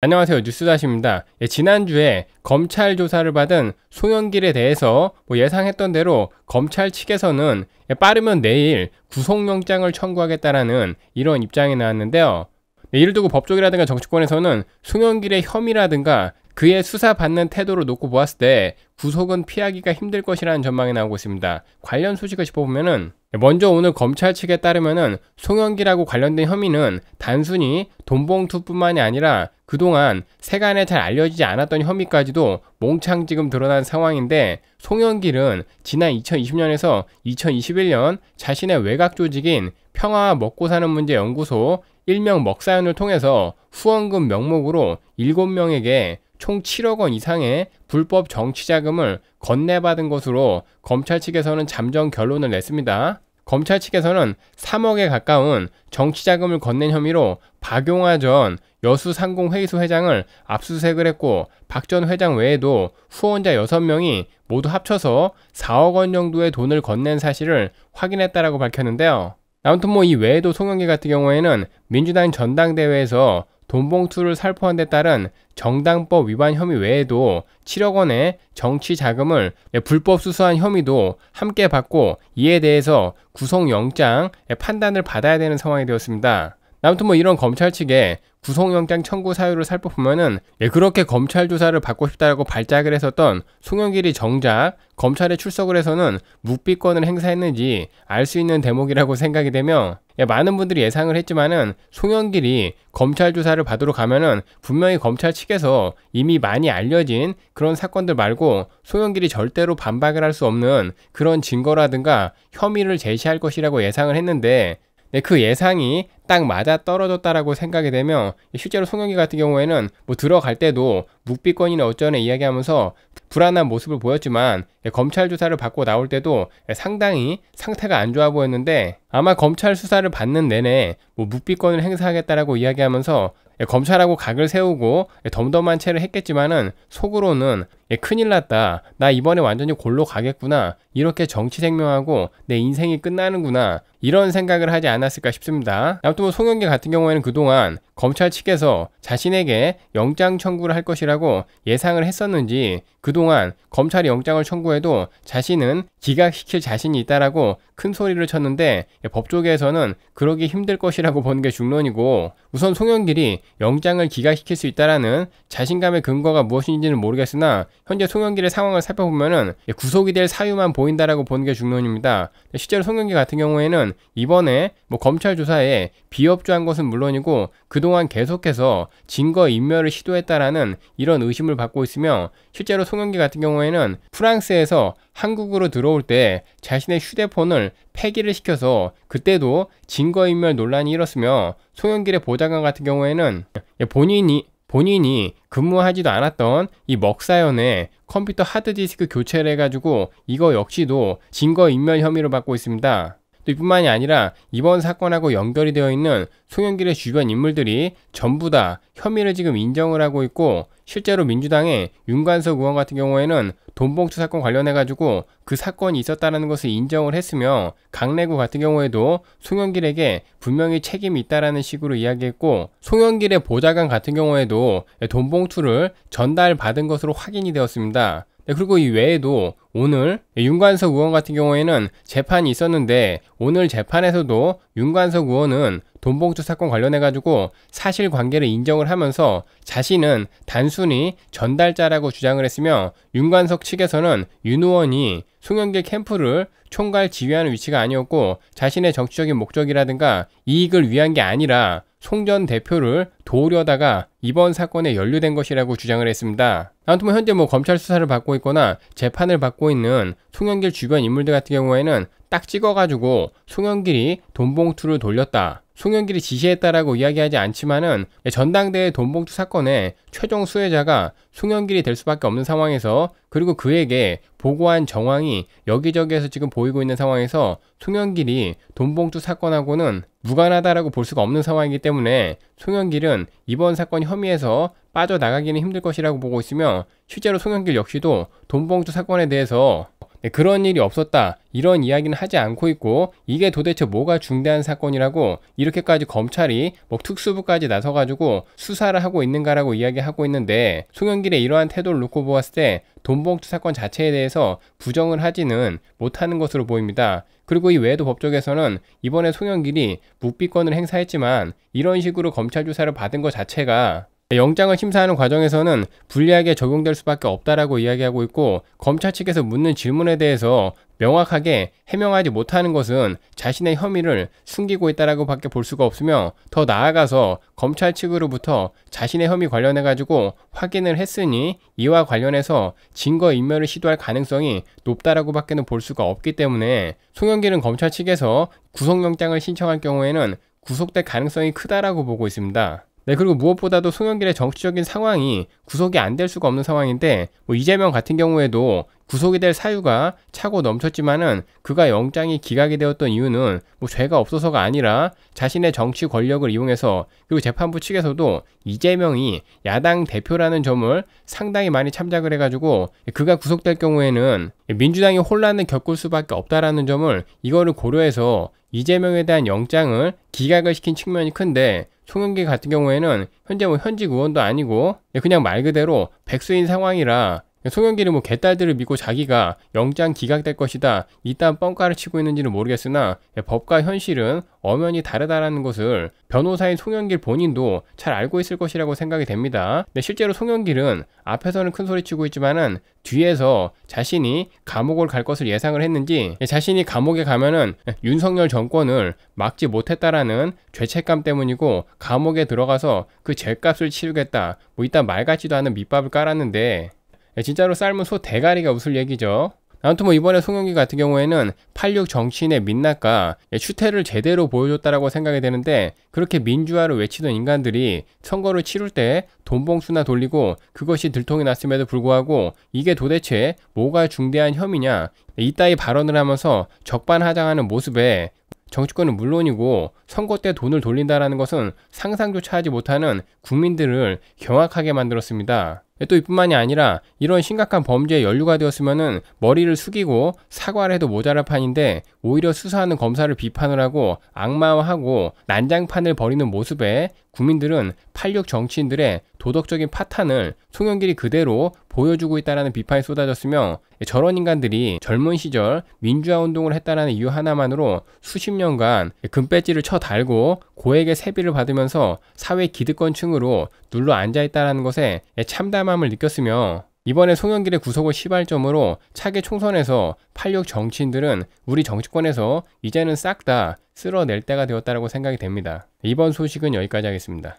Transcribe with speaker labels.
Speaker 1: 안녕하세요 뉴스다시입니다 예, 지난주에 검찰 조사를 받은 송영길에 대해서 뭐 예상했던 대로 검찰 측에서는 예, 빠르면 내일 구속영장을 청구하겠다라는 이런 입장이 나왔는데요 예, 이를 두고 법조계라든가 정치권에서는 송영길의 혐의라든가 그의 수사받는 태도를 놓고 보았을 때 구속은 피하기가 힘들 것이라는 전망이 나오고 있습니다 관련 소식을 짚어보면은 먼저 오늘 검찰 측에 따르면 송영기라고 관련된 혐의는 단순히 돈봉투뿐만이 아니라 그동안 세간에 잘 알려지지 않았던 혐의까지도 몽창 지금 드러난 상황인데 송영길은 지난 2020년에서 2021년 자신의 외곽 조직인 평화와 먹고 사는 문제 연구소 일명 먹사연을 통해서 후원금 명목으로 7명에게 총 7억 원 이상의 불법 정치 자금을 건네받은 것으로 검찰 측에서는 잠정 결론을 냈습니다. 검찰 측에서는 3억에 가까운 정치자금을 건넨 혐의로 박용화 전 여수상공회의소 회장을 압수수색을 했고 박 전 회장 외에도 후원자 6명이 모두 합쳐서 4억 원 정도의 돈을 건넨 사실을 확인했다라고 밝혔는데요. 아무튼 뭐 이 외에도 송영기 같은 경우에는 민주당 전당대회에서 돈봉투를 살포한 데 따른 정당법 위반 혐의 외에도 7억 원의 정치 자금을 네, 불법 수수한 혐의도 함께 받고 이에 대해서 구속영장 판단을 받아야 되는 상황이 되었습니다. 아무튼 뭐 이런 검찰 측의 구속영장 청구 사유를 살펴보면은 예, 그렇게 검찰 조사를 받고 싶다라고 발작을 했었던 송영길이 정작 검찰에 출석을 해서는 묵비권을 행사했는지 알 수 있는 대목이라고 생각이 되며 예, 많은 분들이 예상을 했지만은 송영길이 검찰 조사를 받으러 가면은 분명히 검찰 측에서 이미 많이 알려진 그런 사건들 말고 송영길이 절대로 반박을 할 수 없는 그런 증거라든가 혐의를 제시할 것이라고 예상을 했는데 네, 그 예상이 딱 맞아 떨어졌다라고 생각이 되면 실제로 송영기 같은 경우에는 뭐 들어갈 때도 묵비권이나 어쩌네 이야기하면서 불안한 모습을 보였지만 예, 검찰 조사를 받고 나올 때도 예, 상당히 상태가 안 좋아 보였는데 아마 검찰 수사를 받는 내내 뭐 묵비권을 행사하겠다라고 이야기하면서 예, 검찰하고 각을 세우고 덤덤한 채를 했겠지만은 속으로는 큰일 났다. 나 이번에 완전히 골로 가겠구나. 이렇게 정치 생명하고 내 인생이 끝나는구나. 이런 생각을 하지 않았을까 싶습니다. 아무튼 뭐 송영길 같은 경우에는 그동안 검찰 측에서 자신에게 영장 청구를 할 것이라고 예상을 했었는지 그동안 검찰이 영장을 청구해도 자신은 기각시킬 자신이 있다라고 큰 소리를 쳤는데 예, 법조계에서는 그러기 힘들 것이라고 보는 게 중론이고 우선 송영길이 영장을 기각시킬 수 있다라는 자신감의 근거가 무엇인지는 모르겠으나 현재 송영길의 상황을 살펴보면 예, 구속이 될 사유만 보인다라고 보는 게 중론입니다. 실제로 송영길 같은 경우에는 보면 이번에 뭐 검찰 조사에 비협조한 것은 물론이고 그동안 계속해서 증거 인멸을 시도했다라는 이런 의심을 받고 있으며 실제로 송영기 같은 경우에는 프랑스에서 한국으로 들어올 때 자신의 휴대폰을 폐기를 시켜서 그때도 증거인멸 논란이 일었으며 송영길의 보좌관 같은 경우에는 예, 본인이 본인이 근무하지도 않았던 이 먹사연의 컴퓨터 하드디스크 교체를 해가지고 이거 역시도 증거인멸 혐의로 받고 있습니다. 또 이뿐만이 아니라 이번 사건하고 연결이 되어 있는 송영길의 주변 인물들이 전부 다 혐의를 지금 인정을 하고 있고 실제로 민주당의 윤관석 의원 같은 경우에는 돈봉투 사건 관련해 가지고 그 사건이 있었다는 것을 인정을 했으며 강래구 같은 경우에도 송영길에게 분명히 책임이 있다라는 식으로 이야기했고 송영길의 보좌관 같은 경우에도 돈봉투를 전달받은 것으로 확인이 되었습니다. 네, 그리고 이 외에도 오늘 윤관석 의원 같은 경우에는 재판이 있었는데 오늘 재판에서도 윤관석 의원은 돈봉투 사건 관련해 가지고 사실관계를 인정을 하면서 자신은 단순히 전달자라고 주장을 했으며 윤관석 측에서는 윤 의원이 송영길 캠프를 총괄 지휘하는 위치가 아니었고 자신의 정치적인 목적이라든가 이익을 위한 게 아니라 송전 대표를 도우려다가 이번 사건에 연루된 것이라고 주장을 했습니다. 아무튼 뭐 현재 뭐 검찰 수사를 받고 있거나 재판을 받고 있는 송영길 주변 인물들 같은 경우에는 딱 찍어가지고 송영길이 돈봉투를 돌렸다. 송영길이 지시했다라고 이야기하지 않지만은 전당대회 돈봉투 사건의 최종 수혜자가 송영길이 될 수밖에 없는 상황에서 그리고 그에게 보고한 정황이 여기저기에서 지금 보이고 있는 상황에서 송영길이 돈봉투 사건하고는 무관하다라고 볼 수가 없는 상황이기 때문에 송영길은 이번 사건 혐의에서 빠져나가기는 힘들 것이라고 보고 있으며 실제로 송영길 역시도 돈봉투 사건에 대해서 네, 그런 일이 없었다 이런 이야기는 하지 않고 있고 이게 도대체 뭐가 중대한 사건이라고 이렇게까지 검찰이 뭐 특수부까지 나서가지고 수사를 하고 있는가라고 이야기하고 있는데 송영길의 이러한 태도를 놓고 보았을 때 돈봉투 사건 자체에 대해서 부정을 하지는 못하는 것으로 보입니다. 그리고 이 외에도 법조에서는 이번에 송영길이 묵비권을 행사했지만 이런 식으로 검찰 조사를 받은 것 자체가 영장을 심사하는 과정에서는 불리하게 적용될 수밖에 없다라고 이야기하고 있고 검찰 측에서 묻는 질문에 대해서 명확하게 해명하지 못하는 것은 자신의 혐의를 숨기고 있다라고 밖에 볼 수가 없으며 더 나아가서 검찰 측으로부터 자신의 혐의 관련해 가지고 확인을 했으니 이와 관련해서 증거 인멸을 시도할 가능성이 높다라고 밖에는 볼 수가 없기 때문에 송영길은 검찰 측에서 구속영장을 신청할 경우에는 구속될 가능성이 크다라고 보고 있습니다. 네, 그리고 무엇보다도 송영길의 정치적인 상황이 구속이 안 될 수가 없는 상황인데, 뭐 이재명 같은 경우에도 구속이 될 사유가 차고 넘쳤지만은 그가 영장이 기각이 되었던 이유는 뭐 죄가 없어서가 아니라 자신의 정치 권력을 이용해서 그리고 재판부 측에서도 이재명이 야당 대표라는 점을 상당히 많이 참작을 해가지고 그가 구속될 경우에는 민주당이 혼란을 겪을 수밖에 없다라는 점을 이거를 고려해서 이재명에 대한 영장을 기각을 시킨 측면이 큰데 송영길 같은 경우에는 현재 뭐 현직 의원도 아니고 네, 그냥 말 그대로 백수인 상황이라 송영길이 뭐 개딸들을 믿고 자기가 영장 기각될 것이다 이딴 뻥가를 치고 있는지는 모르겠으나 예, 법과 현실은 엄연히 다르다라는 것을 변호사인 송영길 본인도 잘 알고 있을 것이라고 생각이 됩니다. 근데 실제로 송영길은 앞에서는 큰 소리치고 있지만은 뒤에서 자신이 감옥을 갈 것을 예상을 했는지 예, 자신이 감옥에 가면은 예, 윤석열 정권을 막지 못했다라는 죄책감 때문이고 감옥에 들어가서 그 죄값을 치르겠다 뭐 이딴 말 같지도 않은 밑밥을 깔았는데 예, 진짜로 삶은 소 대가리가 웃을 얘기죠. 아무튼 뭐 이번에 송영기 같은 경우에는 86 정치인의 민낯과 예, 추태를 제대로 보여줬다라고 생각이 되는데 그렇게 민주화를 외치던 인간들이 선거를 치룰 때돈봉수나 돌리고 그것이 들통이 났음에도 불구하고 이게 도대체 뭐가 중대한 혐의냐 이따위 발언을 하면서 적반하장하는 모습에 정치권은 물론이고 선거 때 돈을 돌린다라는 것은 상상조차 하지 못하는 국민들을 경악하게 만들었습니다. 또 이뿐만이 아니라 이런 심각한 범죄에 연루가 되었으면 머리를 숙이고 사과를 해도 모자랄 판인데 오히려 수사하는 검사를 비판을 하고 악마화하고 난장판을 벌이는 모습에 국민들은 86 정치인들의 도덕적인 파탄을 송영길이 그대로 보여주고 있다라는 비판이 쏟아졌으며 저런 인간들이 젊은 시절 민주화 운동을 했다라는 이유 하나만으로 수십 년간 금배지를 쳐 달고 고액의 세비를 받으면서 사회 기득권층으로 눌러 앉아 있다라는 것에 참담함을 느꼈으며 이번에 송영길의 구속을 시발점으로 차기 총선에서 86 정치인들은 우리 정치권에서 이제는 싹 다 쓸어낼 때가 되었다고 생각이 됩니다. 이번 소식은 여기까지 하겠습니다.